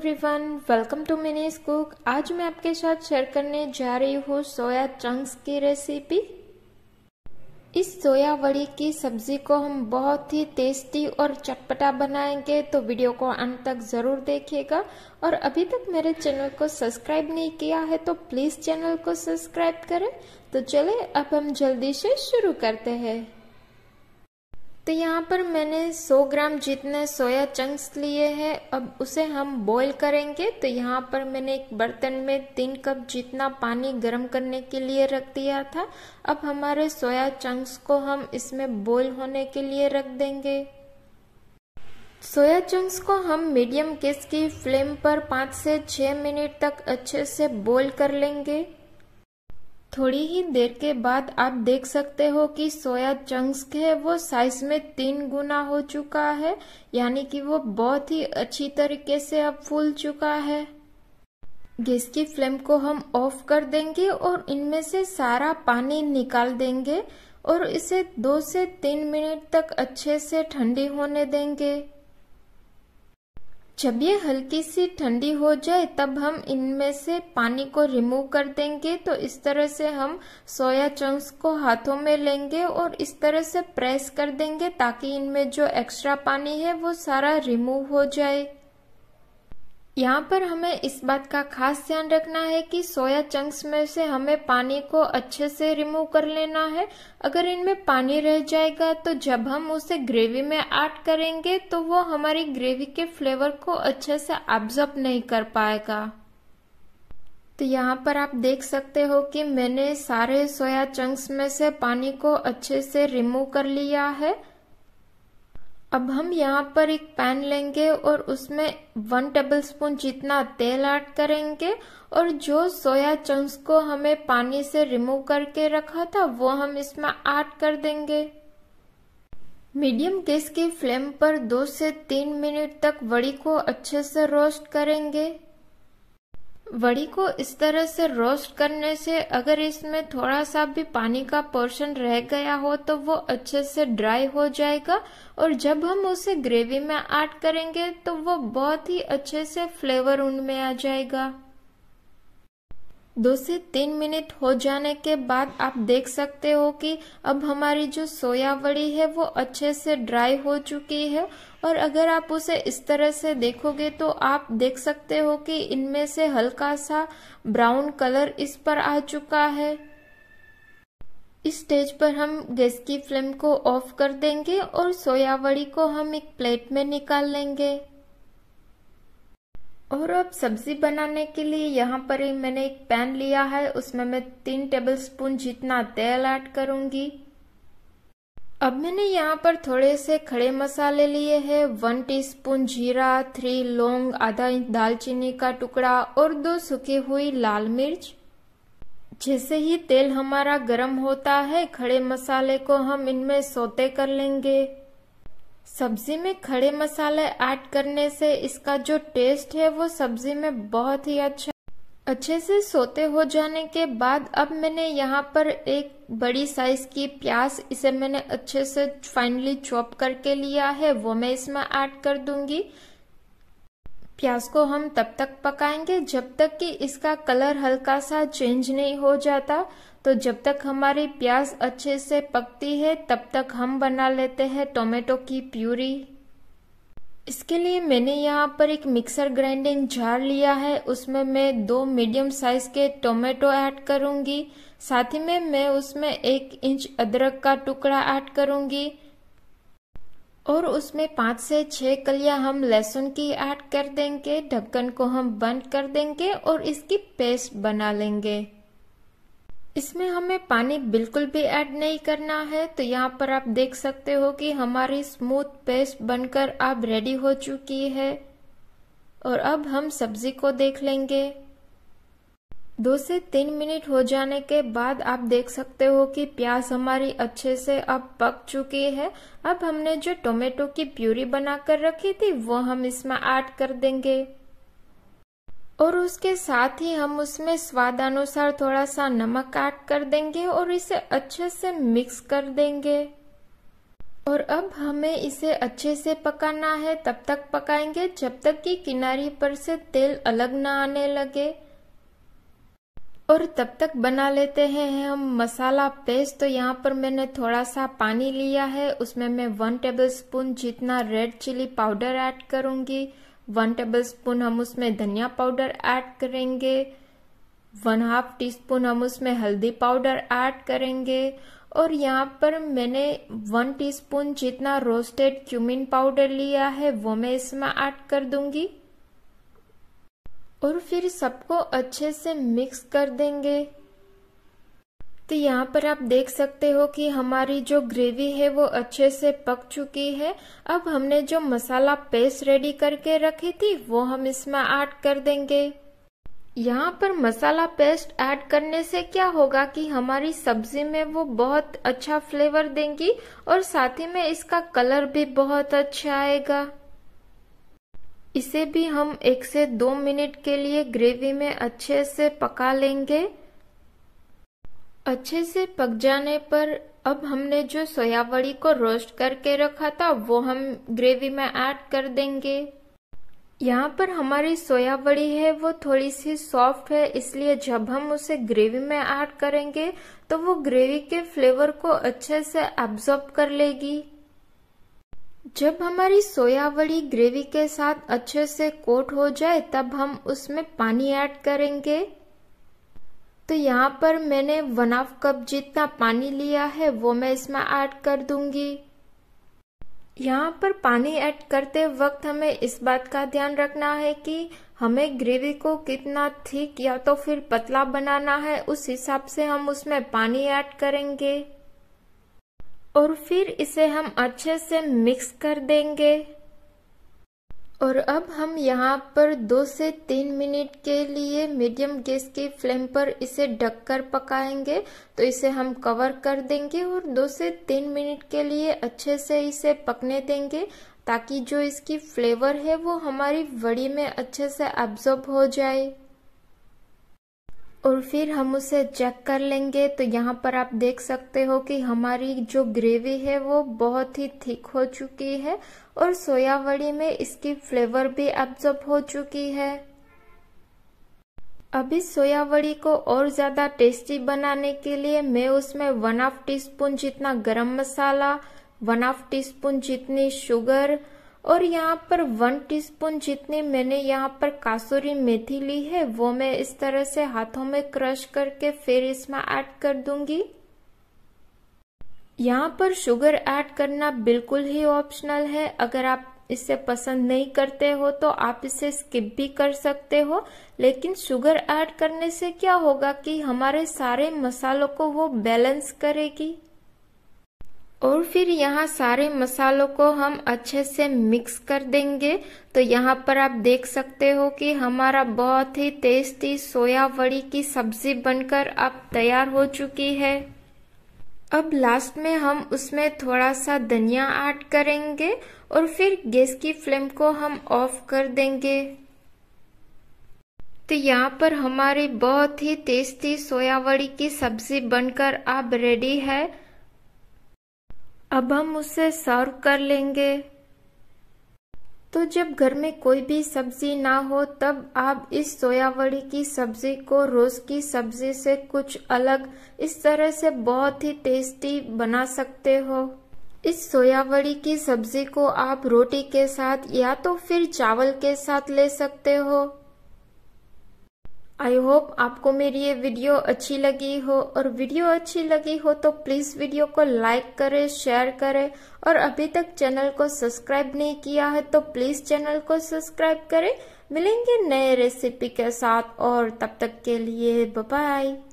everyone welcome to Mini's cook आज मैं आपके साथ शेयर करने जा रही हूँ सोया चंक्स की रेसिपी इस सोया वड़ी की सब्जी को हम बहुत ही टेस्टी और चटपटा बनाएंगे तो वीडियो को अंत तक ज़रूर देखिएगा और अभी तक मेरे चैनल को सब्सक्राइब नहीं किया है तो प्लीज़ चैनल को सब्सक्राइब करें तो चले अब हम जल्दी से शुरू करते हैं तो यहाँ पर मैंने 100 ग्राम जितने सोया चंक्स लिए हैं अब उसे हम बॉईल करेंगे तो यहाँ पर मैंने एक बर्तन में तीन कप जितना पानी गर्म करने के लिए रख दिया था अब हमारे सोया चंक्स को हम इसमें बॉईल होने के लिए रख देंगे सोया चंक्स को हम मीडियम गैस की फ्लेम पर 5 से 6 मिनट तक अच्छे से बॉईल कर लेंगे थोड़ी ही देर के बाद आप देख सकते हो कि सोया चंक्स है वो साइज में तीन गुना हो चुका है यानी कि वो बहुत ही अच्छी तरीके से अब फूल चुका है गैस की फ्लेम को हम ऑफ कर देंगे और इनमें से सारा पानी निकाल देंगे और इसे दो से तीन मिनट तक अच्छे से ठंडी होने देंगे जब ये हल्की सी ठंडी हो जाए तब हम इनमें से पानी को रिमूव कर देंगे तो इस तरह से हम सोया चंक्स को हाथों में लेंगे और इस तरह से प्रेस कर देंगे ताकि इनमें जो एक्स्ट्रा पानी है वो सारा रिमूव हो जाए यहाँ पर हमें इस बात का खास ध्यान रखना है कि सोया चंक्स में से हमें पानी को अच्छे से रिमूव कर लेना है अगर इनमें पानी रह जाएगा तो जब हम उसे ग्रेवी में ऐड करेंगे तो वो हमारी ग्रेवी के फ्लेवर को अच्छे से ऑब्जर्व नहीं कर पाएगा तो यहाँ पर आप देख सकते हो कि मैंने सारे सोया चंक्स में से पानी को अच्छे से रिमूव कर लिया है अब हम यहाँ पर एक पैन लेंगे और उसमें वन टेबल स्पून जितना तेल ऐड करेंगे और जो सोया चंक्स को हमें पानी से रिमूव करके रखा था वो हम इसमें ऐड कर देंगे मीडियम गैस की फ्लेम पर दो से तीन मिनट तक वड़ी को अच्छे से रोस्ट करेंगे वड़ी को इस तरह से रोस्ट करने से अगर इसमें थोड़ा सा भी पानी का पोर्शन रह गया हो तो वो अच्छे से ड्राई हो जाएगा और जब हम उसे ग्रेवी में ऐड करेंगे तो वो बहुत ही अच्छे से फ्लेवर उनमें आ जाएगा दो से तीन मिनट हो जाने के बाद आप देख सकते हो कि अब हमारी जो सोया वड़ी है वो अच्छे से ड्राई हो चुकी है और अगर आप उसे इस तरह से देखोगे तो आप देख सकते हो कि इनमें से हल्का सा ब्राउन कलर इस पर आ चुका है इस स्टेज पर हम गैस की फ्लेम को ऑफ कर देंगे और सोयावड़ी को हम एक प्लेट में निकाल लेंगे और अब सब्जी बनाने के लिए यहाँ पर मैंने एक पैन लिया है उसमें मैं तीन टेबलस्पून जितना तेल ऐड करूंगी अब मैंने यहाँ पर थोड़े से खड़े मसाले लिए हैं वन टीस्पून जीरा थ्री लौंग आधा इंच दालचीनी का टुकड़ा और दो सूखी हुई लाल मिर्च जैसे ही तेल हमारा गर्म होता है खड़े मसाले को हम इनमें सोते कर लेंगे सब्जी में खड़े मसाले ऐड करने से इसका जो टेस्ट है वो सब्जी में बहुत ही अच्छा अच्छे से सोते हो जाने के बाद अब मैंने यहाँ पर एक बड़ी साइज की प्याज इसे मैंने अच्छे से फाइनली चॉप करके लिया है वो मैं इसमें ऐड कर दूंगी प्याज को हम तब तक पकाएंगे जब तक कि इसका कलर हल्का सा चेंज नहीं हो जाता तो जब तक हमारी प्याज अच्छे से पकती है तब तक हम बना लेते हैं टोमेटो की प्यूरी इसके लिए मैंने यहाँ पर एक मिक्सर ग्राइंडिंग जार लिया है उसमें मैं दो मीडियम साइज के टोमेटो ऐड करूंगी साथ ही में मैं उसमें एक इंच अदरक का टुकड़ा ऐड करूंगी और उसमें पांच से छह कलिया हम लहसुन की ऐड कर देंगे ढक्कन को हम बंद कर देंगे और इसकी पेस्ट बना लेंगे इसमें हमें पानी बिल्कुल भी ऐड नहीं करना है तो यहाँ पर आप देख सकते हो कि हमारी स्मूथ पेस्ट बनकर अब रेडी हो चुकी है और अब हम सब्जी को देख लेंगे दो से तीन मिनट हो जाने के बाद आप देख सकते हो कि प्याज हमारी अच्छे से अब पक चुकी है अब हमने जो टोमेटो की प्यूरी बनाकर रखी थी वो हम इसमें ऐड कर देंगे और उसके साथ ही हम उसमें स्वाद अनुसार थोड़ा सा नमक ऐड कर देंगे और इसे अच्छे से मिक्स कर देंगे और अब हमें इसे अच्छे से पकाना है तब तक पकाएंगे जब तक कि किनारी पर से तेल अलग ना आने लगे और तब तक बना लेते हैं हम मसाला पेस्ट तो यहाँ पर मैंने थोड़ा सा पानी लिया है उसमें मैं वन टेबल स्पून जितना रेड चिली पाउडर ऐड करूंगी वन टेबल स्पून हम उसमें धनिया पाउडर ऐड करेंगे वन हाफ टी स्पून हम उसमें हल्दी पाउडर ऐड करेंगे और यहाँ पर मैंने वन टीस्पून जितना रोस्टेड क्यूमिन पाउडर लिया है वो मैं इसमें ऐड कर दूंगी और फिर सबको अच्छे से मिक्स कर देंगे तो यहाँ पर आप देख सकते हो कि हमारी जो ग्रेवी है वो अच्छे से पक चुकी है अब हमने जो मसाला पेस्ट रेडी करके रखी थी वो हम इसमें ऐड कर देंगे यहाँ पर मसाला पेस्ट ऐड करने से क्या होगा कि हमारी सब्जी में वो बहुत अच्छा फ्लेवर देंगी और साथ ही में इसका कलर भी बहुत अच्छा आएगा इसे भी हम एक से दो मिनट के लिए ग्रेवी में अच्छे से पका लेंगे अच्छे से पक जाने पर अब हमने जो सोयाबड़ी को रोस्ट करके रखा था वो हम ग्रेवी में ऐड कर देंगे यहाँ पर हमारी सोयाबड़ी है वो थोड़ी सी सॉफ्ट है इसलिए जब हम उसे ग्रेवी में ऐड करेंगे तो वो ग्रेवी के फ्लेवर को अच्छे से एब्जॉर्ब कर लेगी जब हमारी सोयावड़ी ग्रेवी के साथ अच्छे से कोट हो जाए तब हम उसमें पानी ऐड करेंगे तो यहाँ पर मैंने वन हाफ कप जितना पानी लिया है वो मैं इसमें ऐड कर दूंगी यहाँ पर पानी ऐड करते वक्त हमें इस बात का ध्यान रखना है कि हमें ग्रेवी को कितना थिक या तो फिर पतला बनाना है उस हिसाब से हम उसमें पानी ऐड करेंगे और फिर इसे हम अच्छे से मिक्स कर देंगे और अब हम यहाँ पर दो से तीन मिनट के लिए मीडियम गैस की फ्लेम पर इसे ढककर पकाएंगे तो इसे हम कवर कर देंगे और दो से तीन मिनट के लिए अच्छे से इसे पकने देंगे ताकि जो इसकी फ्लेवर है वो हमारी वड़ी में अच्छे से एब्जॉर्ब हो जाए और फिर हम उसे चेक कर लेंगे तो यहाँ पर आप देख सकते हो कि हमारी जो ग्रेवी है वो बहुत ही थिक हो चुकी है और सोया वड़ी में इसकी फ्लेवर भी एब्जॉर्ब हो चुकी है अभी सोया वड़ी को और ज़्यादा टेस्टी बनाने के लिए मैं उसमें वन हाफ टीस्पून जितना garam masala one half teaspoon जितनी शुगर और यहाँ पर वन टीस्पून जितनी मैंने यहाँ पर कासूरी मेथी ली है वो मैं इस तरह से हाथों में क्रश करके फिर इसमें ऐड कर दूंगी यहाँ पर शुगर ऐड करना बिल्कुल ही ऑप्शनल है अगर आप इसे पसंद नहीं करते हो तो आप इसे स्किप भी कर सकते हो लेकिन शुगर ऐड करने से क्या होगा कि हमारे सारे मसालों को वो बैलेंस करेगी और फिर यहाँ सारे मसालों को हम अच्छे से मिक्स कर देंगे तो यहाँ पर आप देख सकते हो कि हमारा बहुत ही टेस्टी सोया वड़ी की सब्जी बनकर अब तैयार हो चुकी है अब लास्ट में हम उसमें थोड़ा सा धनिया ऐड करेंगे और फिर गैस की फ्लेम को हम ऑफ कर देंगे तो यहाँ पर हमारी बहुत ही टेस्टी सोया वड़ी की सब्जी बनकर अब रेडी है अब हम उसे सर्व कर लेंगे तो जब घर में कोई भी सब्जी ना हो तब आप इस सोयावड़ी की सब्जी को रोज की सब्जी से कुछ अलग इस तरह से बहुत ही टेस्टी बना सकते हो इस सोयावड़ी की सब्जी को आप रोटी के साथ या तो फिर चावल के साथ ले सकते हो आई होप आपको मेरी ये वीडियो अच्छी लगी हो और वीडियो अच्छी लगी हो तो प्लीज वीडियो को लाइक करें शेयर करें और अभी तक चैनल को सब्सक्राइब नहीं किया है तो प्लीज चैनल को सब्सक्राइब करें मिलेंगे नए रेसिपी के साथ और तब तक के लिए बाय